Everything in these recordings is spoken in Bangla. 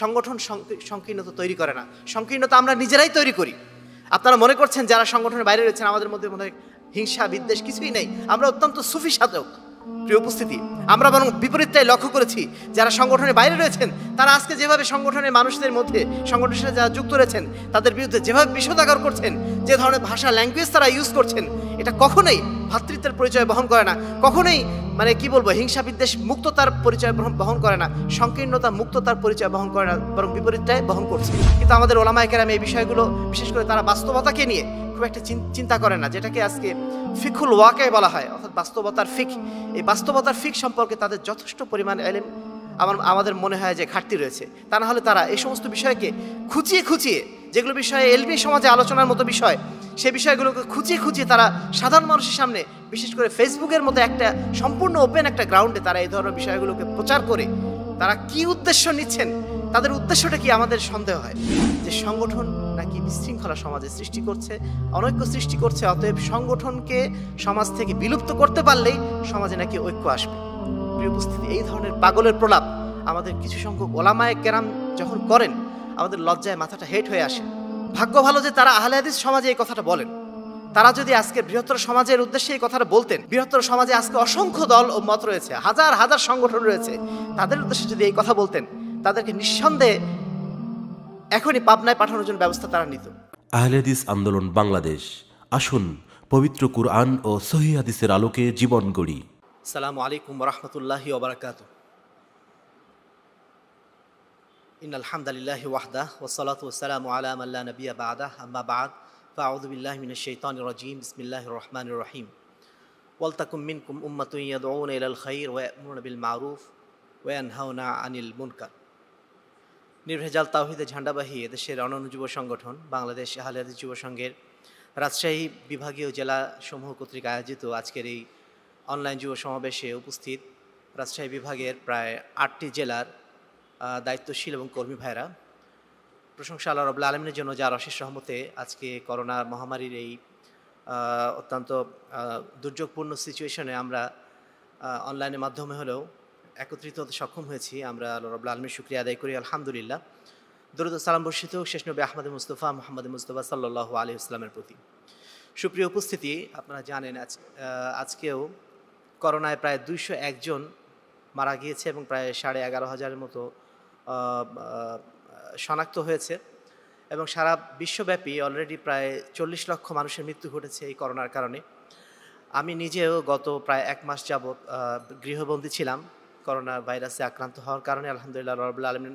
সংগঠন সংকীর্ণতা তৈরি করে না সংকীর্ণতা আমরা নিজেরাই তৈরি করি আপনারা মনে করছেন যারা সংগঠনের বাইরে রয়েছেন আমাদের মধ্যে মনে হিংসা বিদ্বেষ কিছুই নেই আমরা অত্যন্ত সুফি সাধক প্রিয় উপস্থিতি আমরা বরং বিপরীতটাই লক্ষ্য করেছি যারা সংগঠনের বাইরে রয়েছেন তারা আজকে যেভাবে সংগঠনের মানুষদের মধ্যে সংগঠনের সাথে যারা যুক্ত রয়েছেন তাদের বিরুদ্ধে যেভাবে বিষোদাগার করছেন যে ধরনের ভাষা ল্যাঙ্গুয়েজ তারা ইউজ করছেন এটা কখনোই ভাতৃত্বের পরিচয় বহন করে না কখনোই মানে কি বলবো হিংসা বিদ্বেষ মুক্ততার পরিচয় বহন করে না সংকীর্ণতা মুক্ততার পরিচয় বহন করে না বরং বিপরীতটাই বহন করছে কিন্তু আমাদের ওলামায় কেরামে এই বিষয়গুলো বিশেষ করে তারা বাস্তবতাকে নিয়ে খুব একটা চিন্তা করে না যেটাকে আজকে ফিকুল ওয়াকে বলা হয় অর্থাৎ বাস্তবতার ফিক এই বাস্তবতার ফিক সম্পর্কে তাদের যথেষ্ট পরিমাণ এলেম আমার আমাদের মনে হয় যে ঘাটতি রয়েছে তা না হলে তারা এই সমস্ত বিষয়কে খুঁচিয়ে খুঁচিয়ে যেগুলো বিষয়ে এলবি সমাজে আলোচনার মতো বিষয় সে বিষয়গুলোকে খুঁচিয়ে খুঁচিয়ে তারা সাধারণ মানুষের সামনে বিশেষ করে ফেসবুকের মতো একটা সম্পূর্ণ ওপেন একটা গ্রাউন্ডে তারা এই ধরনের বিষয়গুলোকে প্রচার করে তারা কি উদ্দেশ্য নিচ্ছেন তাদের উদ্দেশ্যটা কি আমাদের সন্দেহ হয় যে সংগঠন নাকি বিশৃঙ্খলা সমাজে সৃষ্টি করছে অনৈক্য সৃষ্টি করছে অতএব সংগঠনকে সমাজ থেকে বিলুপ্ত করতে পারলেই সমাজে নাকি ঐক্য আসবে প্রিয় উপস্থিতি এই ধরনের পাগলের প্রলাপ আমাদের কিছু সংখ্যক ওলামায় কেরাম যখন করেন আমাদের লজ্জায় মাথাটা হেট হয়ে আসে ভাগ্য ভালো যে তারা আহলে হাদিস সমাজে এই কথাটা বলেন তারা যদি আজকে বৃহত্তর সমাজের উদ্দেশ্যে এই কথাটা বলতেন বৃহত্তর সমাজে আজকে অসংখ্য দল ও মত রয়েছে হাজার হাজার সংগঠন রয়েছে তাদের উদ্দেশ্যে যদি এই কথা বলতেন তাদেরকে নিঃসন্দেহে এখনই পাবনায় পাঠানোর জন্য ব্যবস্থা তারা নিত আহলেদিস আন্দোলন বাংলাদেশ আসুন পবিত্র কুরআন ও সহি হাদিসের আলোকে জীবন গড়ি সালামু আলাইকুম রহমতুল্লাহি ওবরাকাতুহ إن الحمد لله وحده والصلاة والسلام على من لا نبي بعده أما بعد فأعوذ بالله من الشيطان الرجيم بسم الله الرحمن الرحيم ولتكن منكم أمة يدعون إلى الخير ويأمرون بالمعروف وينهون عن المنكر নির্ভেজাল তাওহিদে ঝান্ডাবাহী এদেশের অনন্য যুব সংগঠন বাংলাদেশ আহলাদ যুব সংঘের রাজশাহী বিভাগীয় জেলা সমূহ কর্তৃক আয়োজিত আজকের এই অনলাইন যুব সমাবেশে উপস্থিত রাজশাহী বিভাগের প্রায় আটটি জেলার দায়িত্বশীল এবং কর্মী ভাইরা প্রশংসা আল্লাহ রবুল্লা আলমিনের জন্য যার অশেষ সহমতে আজকে করোনা মহামারীর এই অত্যন্ত দুর্যোগপূর্ণ সিচুয়েশনে আমরা অনলাইনের মাধ্যমে হলেও একত্রিত হতে সক্ষম হয়েছি আমরা আল্লাহ রবুল্লা আলমীর শুক্রিয়া আদায় করি আলহামদুলিল্লাহ দরুদ সালাম বর্ষিত শেষ নবী আহমদ মুস্তফা মোহাম্মদ মুস্তফা সাল্লু আলী ইসলামের প্রতি সুপ্রিয় উপস্থিতি আপনারা জানেন আজ আজকেও করোনায় প্রায় দুইশো একজন মারা গিয়েছে এবং প্রায় সাড়ে এগারো হাজারের মতো শনাক্ত হয়েছে এবং সারা বিশ্বব্যাপী অলরেডি প্রায় চল্লিশ লক্ষ মানুষের মৃত্যু ঘটেছে এই করোনার কারণে আমি নিজেও গত প্রায় এক মাস যাবৎ গৃহবন্দী ছিলাম করোনা ভাইরাসে আক্রান্ত হওয়ার কারণে আলহামদুলিল্লাহ রবুল্লা আলমিন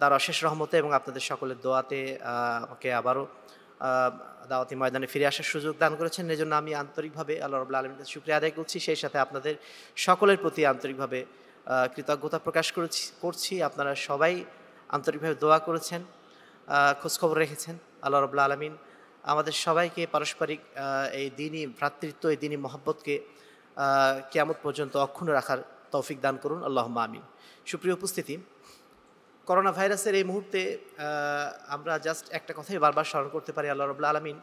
তার অশেষ রহমতে এবং আপনাদের সকলের দোয়াতে আমাকে আবারও দাওয়াতি ময়দানে ফিরে আসার সুযোগ দান করেছেন এই জন্য আমি আন্তরিকভাবে আল্লাহ রবুল্লা আলমিনের শুক্রিয়া আদায় করছি সেই সাথে আপনাদের সকলের প্রতি আন্তরিকভাবে কৃতজ্ঞতা প্রকাশ করেছি করছি আপনারা সবাই আন্তরিকভাবে দোয়া করেছেন খোঁজখবর রেখেছেন আল্লাহ রবুল্লা আলমিন আমাদের সবাইকে পারস্পরিক এই দিনই ভ্রাতৃত্ব এই দিনই মহব্বতকে কেয়ামত পর্যন্ত অক্ষুণ্ণ রাখার তৌফিক দান করুন আল্লাহ আমিন সুপ্রিয় উপস্থিতি করোনা ভাইরাসের এই মুহূর্তে আমরা জাস্ট একটা কথাই বারবার স্মরণ করতে পারি আল্লাহ রবুল্লা আলমিন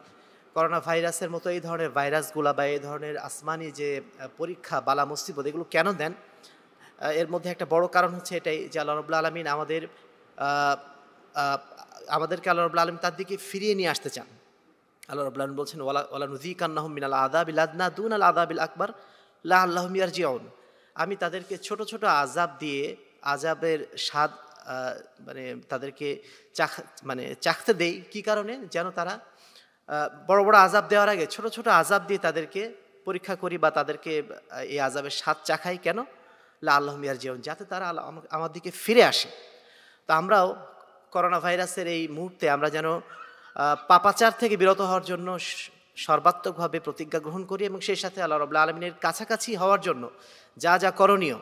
করোনা ভাইরাসের মতো এই ধরনের ভাইরাসগুলা বা এই ধরনের আসমানি যে পরীক্ষা বালা মুসিবত এগুলো কেন দেন এর মধ্যে একটা বড় কারণ হচ্ছে এটাই যে আল্লাহ রবুল্লা আলমিন আমাদের আমাদেরকে আল্লাহ রবুল্লা আলম তার দিকে ফিরিয়ে নিয়ে আসতে চান আল্লাহ রবুল্লাহ আলম বলছেন ওলা ওলা নদী কান্নাহম মিনাল আদাব আদনা দুন আল আদাব ইল আকবর লা আল্লাহ মিয়ার জিয়ন আমি তাদেরকে ছোট ছোট আজাব দিয়ে আজাবের স্বাদ মানে তাদেরকে চাখ মানে চাখতে দেই কি কারণে যেন তারা বড় বড় আজাব দেওয়ার আগে ছোট ছোট আজাব দিয়ে তাদেরকে পরীক্ষা করি বা তাদেরকে এই আজাবের স্বাদ চাখাই কেন লা আল্লাহ মিয়ার জীবন যাতে তারা আমার দিকে ফিরে আসে তো আমরাও করোনা ভাইরাসের এই মুহূর্তে আমরা যেন পাপাচার থেকে বিরত হওয়ার জন্য সর্বাত্মকভাবে প্রতিজ্ঞা গ্রহণ করি এবং সেই সাথে আল্লাহ রবুল্লা আলমিনের কাছাকাছি হওয়ার জন্য যা যা করণীয়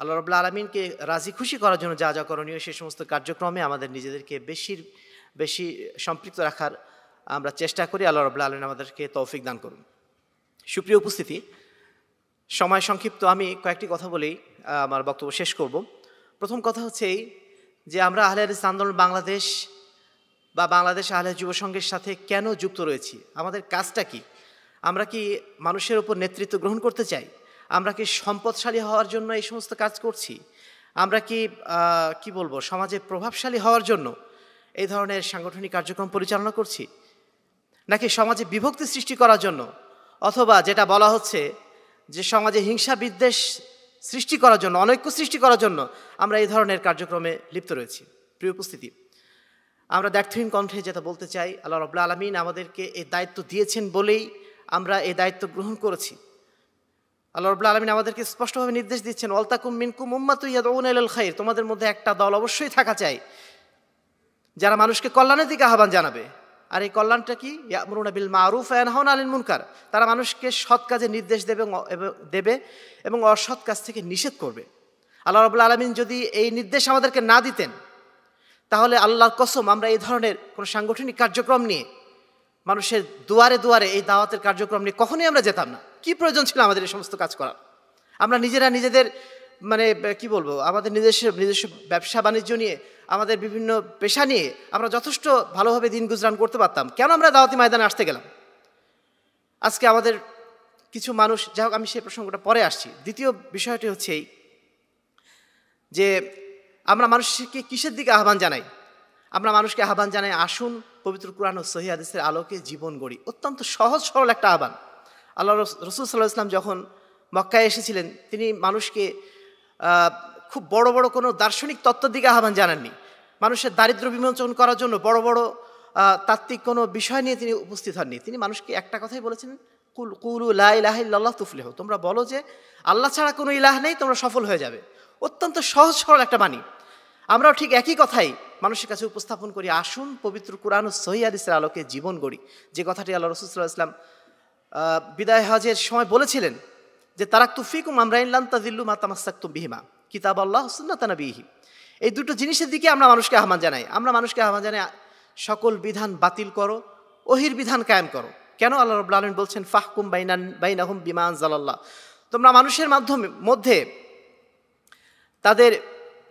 আল্লাহ রবুল্লা আলমিনকে রাজি খুশি করার জন্য যা যা করণীয় সেই সমস্ত কার্যক্রমে আমাদের নিজেদেরকে বেশি বেশি সম্পৃক্ত রাখার আমরা চেষ্টা করি আল্লাহ রবুল্লা আলমিন আমাদেরকে তৌফিক দান করুন সুপ্রিয় উপস্থিতি সময় সংক্ষিপ্ত আমি কয়েকটি কথা বলি আমার বক্তব্য শেষ করব প্রথম কথা হচ্ছে এই যে আমরা আহলে আলিস আন্দোলন বাংলাদেশ বা বাংলাদেশ আহলে যুব সংঘের সাথে কেন যুক্ত রয়েছি আমাদের কাজটা কি আমরা কি মানুষের ওপর নেতৃত্ব গ্রহণ করতে চাই আমরা কি সম্পদশালী হওয়ার জন্য এই সমস্ত কাজ করছি আমরা কি কি বলবো সমাজে প্রভাবশালী হওয়ার জন্য এই ধরনের সাংগঠনিক কার্যক্রম পরিচালনা করছি নাকি সমাজে বিভক্তি সৃষ্টি করার জন্য অথবা যেটা বলা হচ্ছে যে সমাজে হিংসা বিদ্বেষ সৃষ্টি করার জন্য অনৈক্য সৃষ্টি করার জন্য আমরা এই ধরনের কার্যক্রমে লিপ্ত রয়েছি প্রিয় উপস্থিতি আমরা দ্ব্যর্থহীন কণ্ঠে যেটা বলতে চাই আল্লাহ রবাহ আলমিন আমাদেরকে এই দায়িত্ব দিয়েছেন বলেই আমরা এই দায়িত্ব গ্রহণ করেছি আল্লাহ রবাহ আলমিন আমাদেরকে স্পষ্টভাবে নির্দেশ দিচ্ছেন অলতাকুম মিনকুম উম্মাতুইয়াদ খাই তোমাদের মধ্যে একটা দল অবশ্যই থাকা চাই যারা মানুষকে কল্যাণের দিকে আহ্বান জানাবে আর এই কল্যাণটা কি ইয়ামরুনা বিল মারুফ এনহন আলিন মুনকার তারা মানুষকে সৎ কাজে নির্দেশ দেবে দেবে এবং অসৎ কাজ থেকে নিষেধ করবে আল্লাহ রবুল্লা আলমিন যদি এই নির্দেশ আমাদেরকে না দিতেন তাহলে আল্লাহর কসম আমরা এই ধরনের কোনো সাংগঠনিক কার্যক্রম নিয়ে মানুষের দুয়ারে দুয়ারে এই দাওয়াতের কার্যক্রম নিয়ে কখনোই আমরা যেতাম না কি প্রয়োজন ছিল আমাদের এই সমস্ত কাজ করার আমরা নিজেরা নিজেদের মানে কি বলবো আমাদের নিজস্ব নিজস্ব ব্যবসা বাণিজ্য নিয়ে আমাদের বিভিন্ন পেশা নিয়ে আমরা যথেষ্ট ভালোভাবে দিন গুজরান করতে পারতাম কেন আমরা দাওয়াতি ময়দানে আসতে গেলাম আজকে আমাদের কিছু মানুষ যাই হোক আমি সেই প্রসঙ্গটা পরে আসছি দ্বিতীয় বিষয়টি হচ্ছে এই যে আমরা মানুষকে কিসের দিকে আহ্বান জানাই আমরা মানুষকে আহ্বান জানাই আসুন পবিত্র কুরআন ও সহিদের আলোকে জীবন গড়ি অত্যন্ত সহজ সরল একটা আহ্বান আল্লাহ রসুল সাল্লাহ ইসলাম যখন মক্কায় এসেছিলেন তিনি মানুষকে খুব বড় বড় কোনো দার্শনিক তত্ত্বের দিকে আহ্বান জানাননি মানুষের দারিদ্র বিমোচন করার জন্য বড় বড় তাত্ত্বিক কোনো বিষয় নিয়ে তিনি উপস্থিত হননি তিনি মানুষকে একটা কথাই বলেছিলেন কুল কুলু লা ইলাহ তুফলেহ তোমরা বলো যে আল্লাহ ছাড়া কোনো ইলাহ নেই তোমরা সফল হয়ে যাবে অত্যন্ত সহজ সরল একটা বাণী আমরাও ঠিক একই কথাই মানুষের কাছে উপস্থাপন করি আসুন পবিত্র কোরআন ও সহিদের আলোকে জীবন গড়ি যে কথাটি আল্লাহ রসুল্লাহ ইসলাম বিদায় হজের সময় বলেছিলেন যে তারাক তুফিকুম আমরাইন লান্তাজিল্লু মাতামাসাক্তুম বিহিমা কিতাব আল্লাহ সুন্নাতানা বিহি এই দুটো জিনিসের দিকে আমরা মানুষকে আহ্বান জানাই আমরা মানুষকে আহ্বান জানাই সকল বিধান বাতিল করো ওহির বিধান কায়েম করো কেন আল্লাহ রব্লা আলমিন বলছেন ফাহকুম বাইনান বাইনাহুম বিমান জালাল্লাহ তোমরা মানুষের মাধ্যমে মধ্যে তাদের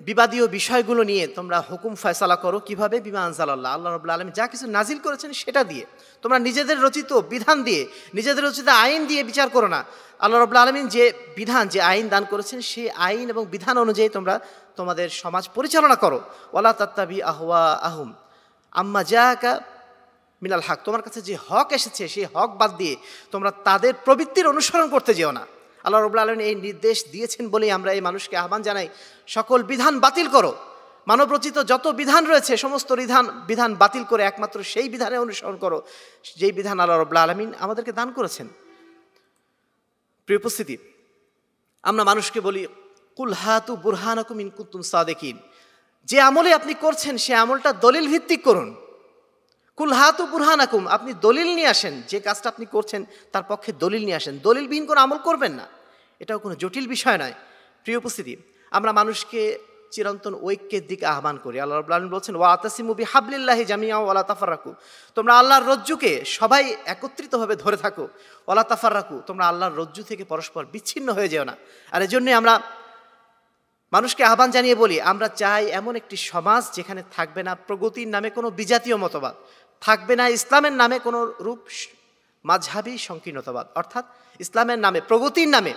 বিবাদীয় বিষয়গুলো নিয়ে তোমরা হুকুম ফয়সালা করো কিভাবে বিমা আনসাল্লাহ আল্লাহ রবুল্লা আলম যা কিছু নাজিল করেছেন সেটা দিয়ে তোমরা নিজেদের রচিত বিধান দিয়ে নিজেদের রচিত আইন দিয়ে বিচার করো না আল্লাহ রবুল্লা আলমিন যে বিধান যে আইন দান করেছেন সেই আইন এবং বিধান অনুযায়ী তোমরা তোমাদের সমাজ পরিচালনা করো ওলা তাত্তাবি আহওয়া আহম আম্মা জাকা মিলাল হক তোমার কাছে যে হক এসেছে সেই হক বাদ দিয়ে তোমরা তাদের প্রবৃত্তির অনুসরণ করতে যেও না আল্লাহ রবুল আলম এই নির্দেশ দিয়েছেন বলেই আমরা এই মানুষকে আহ্বান জানাই সকল বিধান বাতিল করো মানবরচিত যত বিধান রয়েছে সমস্ত বিধান বিধান বাতিল করে একমাত্র সেই বিধানে অনুসরণ করো যেই বিধান আল্লাহ রবুল্লা আলমিন আমাদেরকে দান করেছেন প্রিয় উপস্থিতি আমরা মানুষকে বলি কুল হাতু কুতুম ইনকুতুম সাদেকিন যে আমলে আপনি করছেন সে আমলটা দলিল ভিত্তিক করুন কুল হাতু বুরহানাকুম আপনি দলিল নিয়ে আসেন যে কাজটা আপনি করছেন তার পক্ষে দলিল নিয়ে আসেন দলিলবিহীন কোনো আমল করবেন না এটাও কোনো জটিল বিষয় নয় প্রিয় উপস্থিতি আমরা মানুষকে চিরন্তন ঐক্যের দিকে আহ্বান করি আল্লাহ রবুল্লাহন বলছেন ওয়া আতাসিমুবি হাবলিল্লাহি জামিয়া ওয়ালা তাফার রাখু তোমরা আল্লাহর রজ্জুকে সবাই একত্রিতভাবে ধরে থাকো ওয়ালা তাফার রাখু তোমরা আল্লাহর রজ্জু থেকে পরস্পর বিচ্ছিন্ন হয়ে যেও না আর এজন্যে আমরা মানুষকে আহ্বান জানিয়ে বলি আমরা চাই এমন একটি সমাজ যেখানে থাকবে না প্রগতির নামে কোনো বিজাতীয় মতবাদ থাকবে না ইসলামের নামে কোনো রূপ মাঝাবি সংকীর্ণতাবাদ অর্থাৎ ইসলামের নামে প্রগতির নামে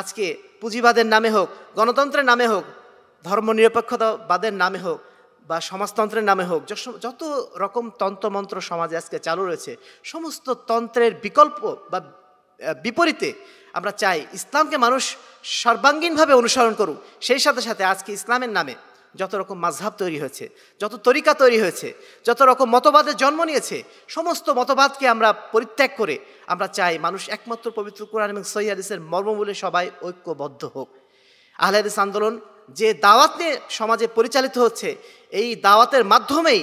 আজকে পুঁজিবাদের নামে হোক গণতন্ত্রের নামে হোক ধর্মনিরপেক্ষতাবাদের নামে হোক বা সমাজতন্ত্রের নামে হোক যত রকম তন্ত্রমন্ত্র সমাজে আজকে চালু রয়েছে সমস্ত তন্ত্রের বিকল্প বা বিপরীতে আমরা চাই ইসলামকে মানুষ সর্বাঙ্গীনভাবে অনুসরণ করুক সেই সাথে সাথে আজকে ইসলামের নামে যত রকম মাঝহাব তৈরি হয়েছে যত তরিকা তৈরি হয়েছে যত রকম মতবাদের জন্ম নিয়েছে সমস্ত মতবাদকে আমরা পরিত্যাগ করে আমরা চাই মানুষ একমাত্র পবিত্র কোরআন এবং সৈয়াদিসের বলে সবাই ঐক্যবদ্ধ হোক আহলেদিস আন্দোলন যে দাওয়াত নিয়ে সমাজে পরিচালিত হচ্ছে এই দাওয়াতের মাধ্যমেই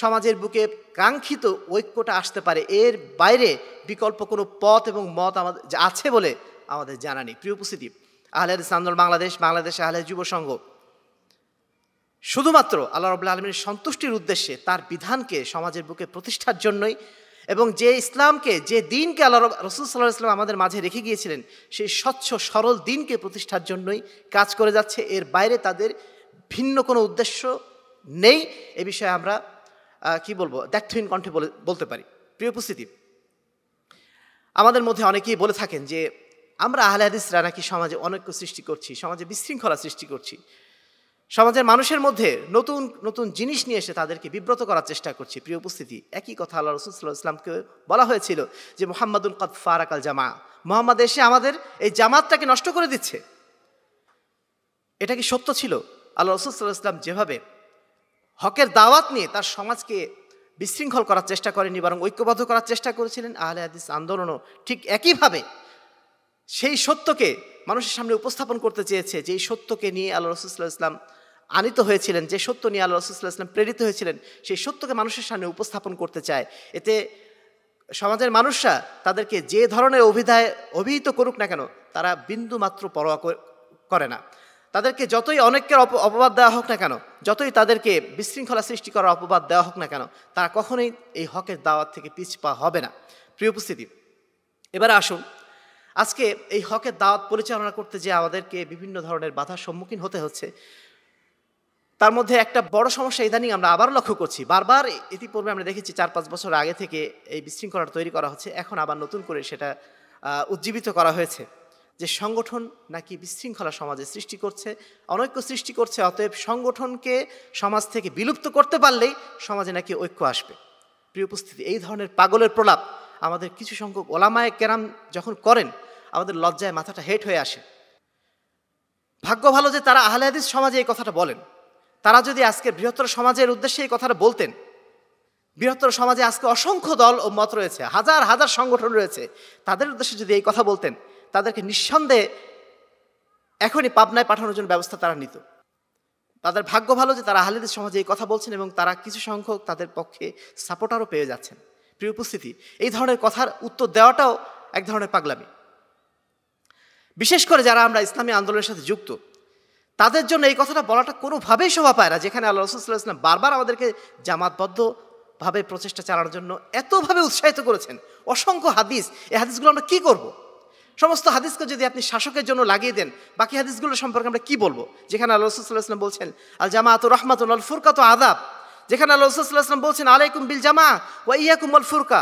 সমাজের বুকে কাঙ্ক্ষিত ঐক্যটা আসতে পারে এর বাইরে বিকল্প কোনো পথ এবং মত আমাদের আছে বলে আমাদের জানা নেই প্রিয় উপস্থিতি আহলেদিস আন্দোলন বাংলাদেশ বাংলাদেশ আহলে যুব সংঘ শুধুমাত্র আল্লাহ রবুল্লা আলমীর সন্তুষ্টির উদ্দেশ্যে তার বিধানকে সমাজের বুকে প্রতিষ্ঠার জন্যই এবং যে ইসলামকে যে দিনকে আল্লাহ রসুল সাল্লাহ ইসলাম আমাদের মাঝে রেখে গিয়েছিলেন সেই স্বচ্ছ সরল দিনকে প্রতিষ্ঠার জন্যই কাজ করে যাচ্ছে এর বাইরে তাদের ভিন্ন কোনো উদ্দেশ্য নেই এ বিষয়ে আমরা কি বলবো দ্যার্থহীন কণ্ঠে বলে বলতে পারি প্রিয় উপস্থিতি আমাদের মধ্যে অনেকেই বলে থাকেন যে আমরা আহলে হাদিসরা নাকি সমাজে অনৈক্য সৃষ্টি করছি সমাজে বিশৃঙ্খলা সৃষ্টি করছি সমাজের মানুষের মধ্যে নতুন নতুন জিনিস নিয়ে এসে তাদেরকে বিব্রত করার চেষ্টা করছি প্রিয় উপস্থিতি একই কথা আল্লাহ রসুল্লাহ ইসলামকে বলা হয়েছিল যে মোহাম্মদুল কদ ফারাকাল জামা মোহাম্মদ এসে আমাদের এই জামাতটাকে নষ্ট করে দিচ্ছে এটা কি সত্য ছিল আল্লাহ রসুল্লাহ ইসলাম যেভাবে হকের দাওয়াত নিয়ে তার সমাজকে বিশৃঙ্খল করার চেষ্টা করেনি বরং ঐক্যবদ্ধ করার চেষ্টা করেছিলেন আহলে হাদিস আন্দোলনও ঠিক একইভাবে সেই সত্যকে মানুষের সামনে উপস্থাপন করতে চেয়েছে যে এই সত্যকে নিয়ে আল্লাহ রসুল্লাহ ইসলাম আনিত হয়েছিলেন যে সত্য নিয়ে আল্লাহ রসুল্লাহ প্রেরিত হয়েছিলেন সেই সত্যকে মানুষের সামনে উপস্থাপন করতে চায় এতে সমাজের মানুষরা তাদেরকে যে ধরনের অভিধায় অভিহিত করুক না কেন তারা বিন্দু মাত্র পরোয়া করে না তাদেরকে যতই অনেকের অপবাদ দেওয়া হোক না কেন যতই তাদেরকে বিশৃঙ্খলা সৃষ্টি করার অপবাদ দেওয়া হোক না কেন তারা কখনোই এই হকের দাওয়াত থেকে পিছপা হবে না প্রিয় উপস্থিতি এবারে আসুন আজকে এই হকের দাওয়াত পরিচালনা করতে যে আমাদেরকে বিভিন্ন ধরনের বাধার সম্মুখীন হতে হচ্ছে তার মধ্যে একটা বড় সমস্যা ইদানিং আমরা আবার লক্ষ্য করছি বারবার ইতিপূর্বে আমরা দেখেছি চার পাঁচ বছর আগে থেকে এই বিশৃঙ্খলা তৈরি করা হচ্ছে এখন আবার নতুন করে সেটা উজ্জীবিত করা হয়েছে যে সংগঠন নাকি বিশৃঙ্খলা সমাজে সৃষ্টি করছে অনৈক্য সৃষ্টি করছে অতএব সংগঠনকে সমাজ থেকে বিলুপ্ত করতে পারলেই সমাজে নাকি ঐক্য আসবে প্রিয় উপস্থিতি এই ধরনের পাগলের প্রলাপ আমাদের কিছু সংখ্যক ওলামায় কেরাম যখন করেন আমাদের লজ্জায় মাথাটা হেট হয়ে আসে ভাগ্য ভালো যে তারা আহলেহাদিস সমাজে এই কথাটা বলেন তারা যদি আজকে বৃহত্তর সমাজের উদ্দেশ্যে এই কথাটা বলতেন বৃহত্তর সমাজে আজকে অসংখ্য দল ও মত রয়েছে হাজার হাজার সংগঠন রয়েছে তাদের উদ্দেশ্যে যদি এই কথা বলতেন তাদেরকে নিঃসন্দেহে এখনই পাবনায় পাঠানোর জন্য ব্যবস্থা তারা নিত তাদের ভাগ্য ভালো যে তারা আহলেদের সমাজে এই কথা বলছেন এবং তারা কিছু সংখ্যক তাদের পক্ষে সাপোর্টারও পেয়ে যাচ্ছেন প্রিয় উপস্থিতি এই ধরনের কথার উত্তর দেওয়াটাও এক ধরনের পাগলামি বিশেষ করে যারা আমরা ইসলামী আন্দোলনের সাথে যুক্ত তাদের জন্য এই কথাটা বলাটা কোনোভাবেই শোভা পায় না যেখানে আল্লাহ রসুল্লাহ ইসলাম বারবার আমাদেরকে জামাতবদ্ধভাবে প্রচেষ্টা চালানোর জন্য এতভাবে উৎসাহিত করেছেন অসংখ্য হাদিস এই হাদিসগুলো আমরা কী করব। সমস্ত হাদিসকে যদি আপনি শাসকের জন্য লাগিয়ে দেন বাকি হাদিসগুলো সম্পর্কে আমরা কি বলবো যেখানে আল্লাহ রসুল্লাহ ইসলাম বলছেন আল জামাত রহমাত আল ফুরকাত আদাব যেখানে আল্লাহ রসুল্লাহ ইসলাম বলছেন আলাইকুম বিল জামা ওয়া ইয়াকুম আল ফুরকা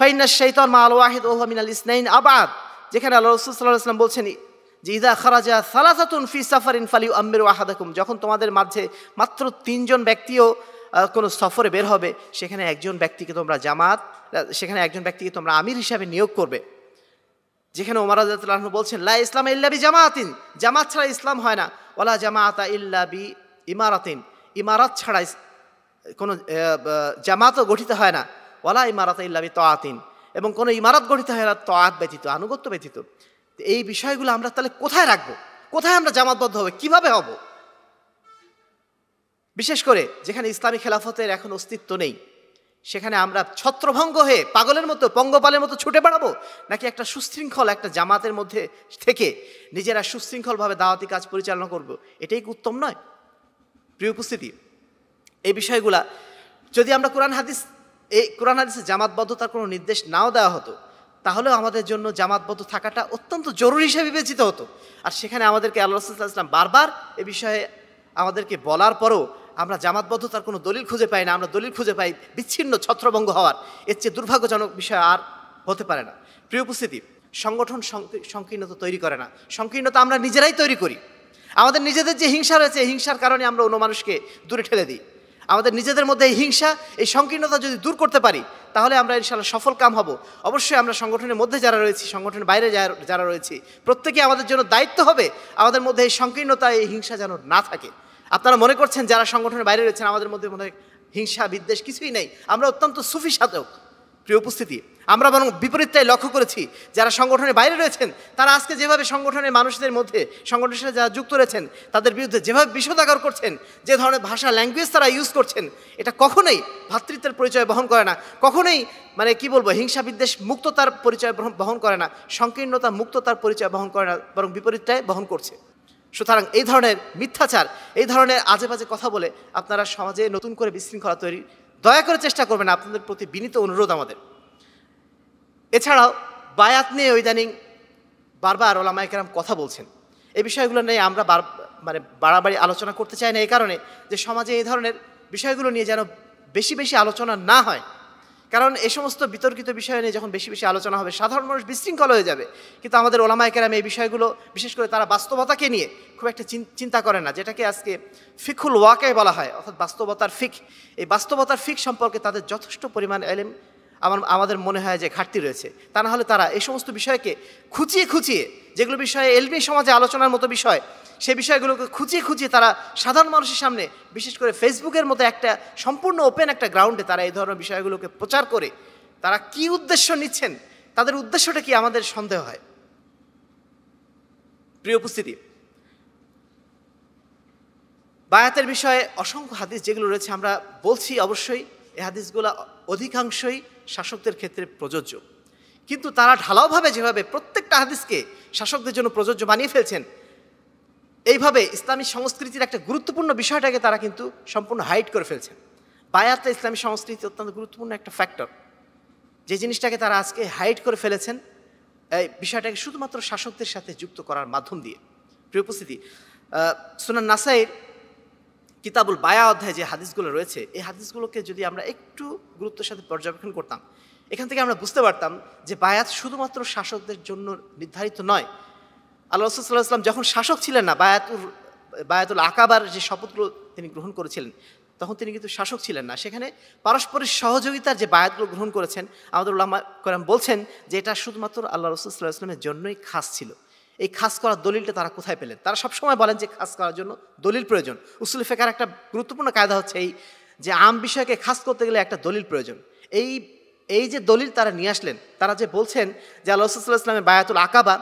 ফাইনাস শৈতন মা আল ওয়াহিদ ওহমিন আল ইসনাইন আবাদ যেখানে আল্লাহ রসুল্লাহ ইসলাম বলছেন যে ইদা খারাজা সালাসাতুন ফি সাফারিন ফালিউ আম্মের ওয়াহাদাকুম যখন তোমাদের মাঝে মাত্র তিনজন ব্যক্তিও কোনো সফরে বের হবে সেখানে একজন ব্যক্তিকে তোমরা জামাত সেখানে একজন ব্যক্তিকে তোমরা আমির হিসাবে নিয়োগ করবে যেখানে ওমর আজাতুল্লাহ বলছেন লা ইসলাম ইল্লা বি জামাতিন জামাত ছাড়া ইসলাম হয় না ওলা জামাতা ইল্লা বি ইমারাতিন ইমারাত ছাড়া কোনো জামাতও গঠিত হয় না ওলা ইমারাত ইল্লা বি তোয়াতিন এবং কোনো ইমারত গঠিত হয় না তোয়াত ব্যতীত আনুগত্য ব্যতীত এই বিষয়গুলো আমরা তাহলে কোথায় রাখবো কোথায় আমরা জামাতবদ্ধ হবে কিভাবে হব বিশেষ করে যেখানে ইসলামী খেলাফতের এখন অস্তিত্ব নেই সেখানে আমরা ছত্রভঙ্গ হয়ে পাগলের মতো পঙ্গপালের মতো ছুটে বেড়াবো নাকি একটা সুশৃঙ্খল একটা জামাতের মধ্যে থেকে নিজেরা সুশৃঙ্খলভাবে দাওয়াতি কাজ পরিচালনা করব। এটাই কি উত্তম নয় প্রিয় উপস্থিতি এই বিষয়গুলা যদি আমরা কোরআন হাদিস এই কোরআন হাদিসে জামাতবদ্ধতার কোনো নির্দেশ নাও দেওয়া হতো তাহলেও আমাদের জন্য জামাতবদ্ধ থাকাটা অত্যন্ত জরুরি হিসেবে বিবেচিত হতো আর সেখানে আমাদেরকে আল্লাহ রসুল্লাহ ইসলাম বারবার এ বিষয়ে আমাদেরকে বলার পরও আমরা জামাতবদ্ধতার কোনো দলিল খুঁজে পাই না আমরা দলিল খুঁজে পাই বিচ্ছিন্ন ছত্রভঙ্গ হওয়ার এর চেয়ে দুর্ভাগ্যজনক বিষয় আর হতে পারে না প্রিয় উপস্থিতি সংগঠন সংকীর্ণতা তৈরি করে না সংকীর্ণতা আমরা নিজেরাই তৈরি করি আমাদের নিজেদের যে হিংসা রয়েছে এই হিংসার কারণে আমরা অন্য মানুষকে দূরে ঠেলে দিই আমাদের নিজেদের মধ্যে এই হিংসা এই সংকীর্ণতা যদি দূর করতে পারি তাহলে আমরা ইনশাল্লাহ সফল কাম হব অবশ্যই আমরা সংগঠনের মধ্যে যারা রয়েছি সংগঠনের বাইরে যারা রয়েছি প্রত্যেকে আমাদের জন্য দায়িত্ব হবে আমাদের মধ্যে এই সংকীর্ণতা এই হিংসা যেন না থাকে আপনারা মনে করছেন যারা সংগঠনের বাইরে রয়েছেন আমাদের মধ্যে মনে হিংসা বিদ্বেষ কিছুই নেই আমরা অত্যন্ত সুফি সাধক প্রিয় উপস্থিতি আমরা বরং বিপরীতটাই লক্ষ্য করেছি যারা সংগঠনের বাইরে রয়েছেন তারা আজকে যেভাবে সংগঠনের মানুষদের মধ্যে সংগঠনের সাথে যারা যুক্ত রয়েছেন তাদের বিরুদ্ধে যেভাবে বিষোদাগর করছেন যে ধরনের ভাষা ল্যাঙ্গুয়েজ তারা ইউজ করছেন এটা কখনোই ভাতৃত্বের পরিচয় বহন করে না কখনোই মানে কি বলবো হিংসা বিদ্বেষ মুক্ততার পরিচয় বহন করে না সংকীর্ণতা মুক্ততার পরিচয় বহন করে না বরং বিপরীতটাই বহন করছে সুতরাং এই ধরনের মিথ্যাচার এই ধরনের আজে বাজে কথা বলে আপনারা সমাজে নতুন করে বিশৃঙ্খলা তৈরি দয়া করে চেষ্টা করবেন আপনাদের প্রতি বিনীত অনুরোধ আমাদের এছাড়াও বায়াত নিয়ে ইদানিং বারবার কেরাম কথা বলছেন এই বিষয়গুলো নিয়ে আমরা বার মানে বাড়াবাড়ি আলোচনা করতে চাই না এই কারণে যে সমাজে এই ধরনের বিষয়গুলো নিয়ে যেন বেশি বেশি আলোচনা না হয় কারণ এ সমস্ত বিতর্কিত বিষয় নিয়ে যখন বেশি বেশি আলোচনা হবে সাধারণ মানুষ বিশৃঙ্খল হয়ে যাবে কিন্তু আমাদের ওলামায়কেরাম এই বিষয়গুলো বিশেষ করে তারা বাস্তবতাকে নিয়ে খুব একটা চিন্তা করে না যেটাকে আজকে ফিকুল ওয়াকে বলা হয় অর্থাৎ বাস্তবতার ফিক এই বাস্তবতার ফিক সম্পর্কে তাদের যথেষ্ট পরিমাণ এলেম আমার আমাদের মনে হয় যে ঘাটতি রয়েছে তা না হলে তারা এই সমস্ত বিষয়কে খুঁচিয়ে খুঁচিয়ে যেগুলো বিষয়ে এলবি সমাজে আলোচনার মতো বিষয় সে বিষয়গুলোকে খুঁচিয়ে খুঁচিয়ে তারা সাধারণ মানুষের সামনে বিশেষ করে ফেসবুকের মতো একটা সম্পূর্ণ ওপেন একটা গ্রাউন্ডে তারা এই ধরনের বিষয়গুলোকে প্রচার করে তারা কি উদ্দেশ্য নিচ্ছেন তাদের উদ্দেশ্যটা কি আমাদের সন্দেহ হয় প্রিয় উপস্থিতি বায়াতের বিষয়ে অসংখ্য হাদিস যেগুলো রয়েছে আমরা বলছি অবশ্যই এই হাদিসগুলো অধিকাংশই শাসকদের ক্ষেত্রে প্রযোজ্য কিন্তু তারা ঢালাওভাবে যেভাবে প্রত্যেকটা হাদিসকে শাসকদের জন্য প্রযোজ্য বানিয়ে ফেলছেন এইভাবে ইসলামী সংস্কৃতির একটা গুরুত্বপূর্ণ বিষয়টাকে তারা কিন্তু সম্পূর্ণ হাইট করে ফেলছেন বায়াতটা ইসলামী সংস্কৃতি অত্যন্ত গুরুত্বপূর্ণ একটা ফ্যাক্টর যে জিনিসটাকে তারা আজকে হাইট করে ফেলেছেন এই বিষয়টাকে শুধুমাত্র শাসকদের সাথে যুক্ত করার মাধ্যম দিয়ে প্রিয় উপস্থিতি সুনান নাসাইয়ের কিতাবুল বায়া অধ্যায় যে হাদিসগুলো রয়েছে এই হাদিসগুলোকে যদি আমরা একটু গুরুত্বের সাথে পর্যবেক্ষণ করতাম এখান থেকে আমরা বুঝতে পারতাম যে বায়াত শুধুমাত্র শাসকদের জন্য নির্ধারিত নয় আল্লাহ আসলাম যখন শাসক ছিলেন না বায়াতুর বায়াতুল আকাবার যে শপথগুলো তিনি গ্রহণ করেছিলেন তখন তিনি কিন্তু শাসক ছিলেন না সেখানে পারস্পরিক সহযোগিতার যে বায়াতগুলো গ্রহণ করেছেন আমাদের উল্লাহ করাম বলছেন যে এটা শুধুমাত্র আল্লাহ রসুল্লাহ আসলামের জন্যই খাস ছিল এই খাস করার দলিলটা তারা কোথায় পেলেন তারা সবসময় বলেন যে খাস করার জন্য দলিল প্রয়োজন উসুল ফেকার একটা গুরুত্বপূর্ণ কায়দা হচ্ছে এই যে আম বিষয়কে খাস করতে গেলে একটা দলিল প্রয়োজন এই এই যে দলিল তারা নিয়ে আসলেন তারা যে বলছেন যে আল্লাহ ইসলামের বায়াতুল আকাবা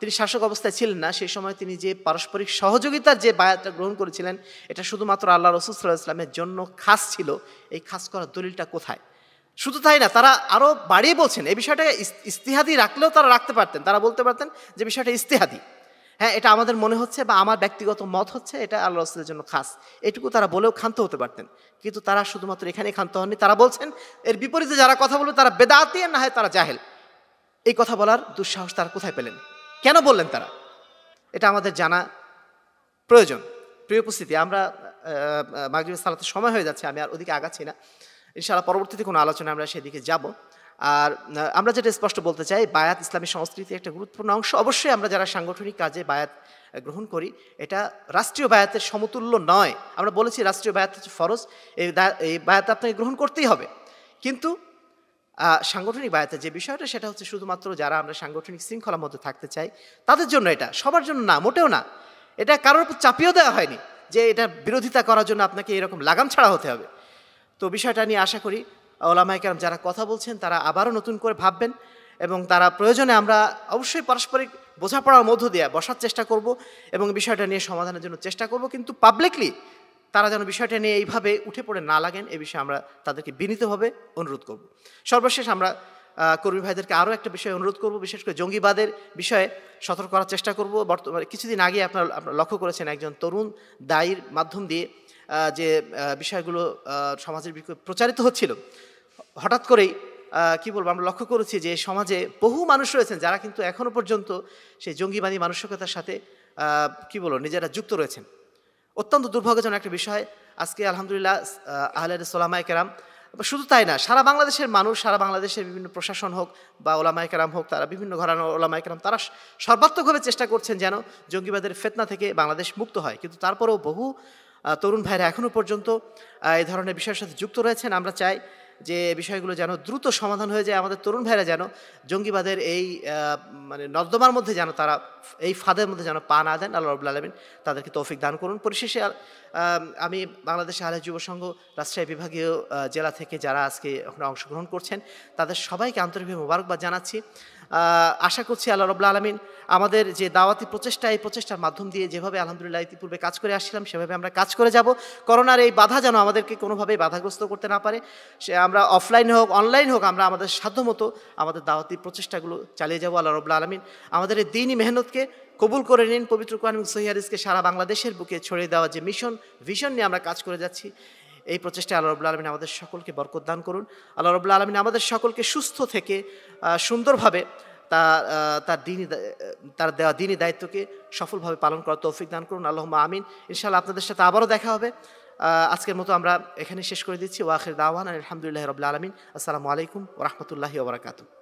তিনি শাসক অবস্থায় ছিলেন না সেই সময় তিনি যে পারস্পরিক সহযোগিতার যে বায়াতটা গ্রহণ করেছিলেন এটা শুধুমাত্র আল্লাহ রসুল্লাহ ইসলামের জন্য খাস ছিল এই খাস করার দলিলটা কোথায় শুধু তাই না তারা আরও বাড়িয়ে বলছেন এই বিষয়টা ইস্তিহাদি রাখলেও তারা রাখতে পারতেন তারা বলতে পারতেন যে বিষয়টা ইস্তিহাদি হ্যাঁ এটা আমাদের মনে হচ্ছে বা আমার ব্যক্তিগত মত হচ্ছে এটা আল্লাহ রসুলের জন্য খাস এটুকু তারা বলেও ক্ষান্ত হতে পারতেন কিন্তু তারা শুধুমাত্র এখানে ক্ষান্ত হননি তারা বলছেন এর বিপরীতে যারা কথা বলবে তারা বেদাতি না হয় তারা জাহেল এই কথা বলার দুঃসাহস তারা কোথায় পেলেন কেন বললেন তারা এটা আমাদের জানা প্রয়োজন প্রিয় উপস্থিতি আমরা মাগরিবের সালাতে সময় হয়ে যাচ্ছে আমি আর ওদিকে আগাচ্ছি না ইনশাআল্লাহ পরবর্তীতে কোনো আলোচনা আমরা সেদিকে যাব আর আমরা যেটা স্পষ্ট বলতে চাই বায়াত ইসলামী সংস্কৃতি একটা গুরুত্বপূর্ণ অংশ অবশ্যই আমরা যারা সাংগঠনিক কাজে বায়াত গ্রহণ করি এটা রাষ্ট্রীয় বায়াতের সমতুল্য নয় আমরা বলেছি রাষ্ট্রীয় বায়াত হচ্ছে ফরজ এই বায়াত আপনাকে গ্রহণ করতেই হবে কিন্তু সাংগঠনিক বায়াতের যে বিষয়টা সেটা হচ্ছে শুধুমাত্র যারা আমরা সাংগঠনিক শৃঙ্খলার মধ্যে থাকতে চাই তাদের জন্য এটা সবার জন্য না মোটেও না এটা কারোর উপর চাপিয়েও দেওয়া হয়নি যে এটা বিরোধিতা করার জন্য আপনাকে এরকম লাগাম ছাড়া হতে হবে তো বিষয়টা নিয়ে আশা করি ওলামাইকার যারা কথা বলছেন তারা আবারও নতুন করে ভাববেন এবং তারা প্রয়োজনে আমরা অবশ্যই পারস্পরিক বোঝাপড়ার মধ্য দিয়ে বসার চেষ্টা করব এবং বিষয়টা নিয়ে সমাধানের জন্য চেষ্টা করব কিন্তু পাবলিকলি তারা যেন বিষয়টা নিয়ে এইভাবে উঠে পড়ে না লাগেন এ বিষয়ে আমরা তাদেরকে বিনীতভাবে অনুরোধ করব সর্বশেষ আমরা কর্মী ভাইদেরকে আরও একটা বিষয়ে অনুরোধ করব বিশেষ করে জঙ্গিবাদের বিষয়ে সতর্ক করার চেষ্টা করব বর্তমানে কিছুদিন আগে আপনার আপনারা লক্ষ্য করেছেন একজন তরুণ দায়ীর মাধ্যম দিয়ে যে বিষয়গুলো সমাজের প্রচারিত হচ্ছিল হঠাৎ করেই কি বলবো আমরা লক্ষ্য করেছি যে সমাজে বহু মানুষ রয়েছেন যারা কিন্তু এখনও পর্যন্ত সেই জঙ্গিবাদী মানসিকতার সাথে কি বলবো নিজেরা যুক্ত রয়েছেন অত্যন্ত দুর্ভাগ্যজনক একটা বিষয় আজকে আলহামদুলিল্লাহ আহলে সোলামায় কেরাম শুধু তাই না সারা বাংলাদেশের মানুষ সারা বাংলাদেশের বিভিন্ন প্রশাসন হোক বা ওলামাইকারাম হোক তারা বিভিন্ন ঘরানোর ওলামাইকারাম তারা সর্বাত্মকভাবে চেষ্টা করছেন যেন জঙ্গিবাদের ফেতনা থেকে বাংলাদেশ মুক্ত হয় কিন্তু তারপরেও বহু তরুণ ভাইরা এখনও পর্যন্ত এই ধরনের বিষয়ের সাথে যুক্ত রয়েছেন আমরা চাই যে বিষয়গুলো যেন দ্রুত সমাধান হয়ে যায় আমাদের তরুণ ভাইরা যেন জঙ্গিবাদের এই মানে নর্দমার মধ্যে যেন তারা এই ফাঁদের মধ্যে যেন পা না দেন আল্লাহ রবুল্লা আলমিন তাদেরকে তৌফিক দান করুন পরিশেষে আমি বাংলাদেশ আলহ যুব সংঘ রাজশাহী বিভাগীয় জেলা থেকে যারা আজকে ওখানে অংশগ্রহণ করছেন তাদের সবাইকে আন্তরিকভাবে মোবারকবাদ জানাচ্ছি আশা করছি আল্লাহ রবুল্লা আলমিন আমাদের যে দাওয়াতি প্রচেষ্টা এই প্রচেষ্টার মাধ্যম দিয়ে যেভাবে আলহামদুলিল্লাহ ইতিপূর্বে কাজ করে আসছিলাম সেভাবে আমরা কাজ করে যাব করোনার এই বাধা যেন আমাদেরকে কোনোভাবেই বাধাগ্রস্ত করতে না পারে সে আমরা অফলাইন হোক অনলাইন হোক আমরা আমাদের সাধ্যমতো আমাদের দাওয়াতি প্রচেষ্টাগুলো চালিয়ে যাবো আল্লাহ রবুল্লা আলমিন আমাদের এই দিনই মেহনতকে কবুল করে নিন পবিত্র কোরআন সহিয়ারিসকে সারা বাংলাদেশের বুকে ছড়িয়ে দেওয়া যে মিশন ভিশন নিয়ে আমরা কাজ করে যাচ্ছি এই প্রচেষ্টায় আল্লাহ রবুল্লা আলমিন আমাদের সকলকে বরকত দান করুন আল্লাহ রবুল্লা আলমিন আমাদের সকলকে সুস্থ থেকে সুন্দরভাবে তা তার দিনই তার দেওয়া দিনই দায়িত্বকে সফলভাবে পালন করার তৌফিক দান করুন আল্লাহ আমিন ইনশাআল্লাহ আপনাদের সাথে আবারও দেখা হবে আজকের মতো আমরা এখানে শেষ করে দিচ্ছি ওয়াখের দাওয়ান আলহামদুলিল্লাহ রবুল্লা আলমিন আসসালামু আলাইকুম রহমতুল্লাহি ওবরাকাতুম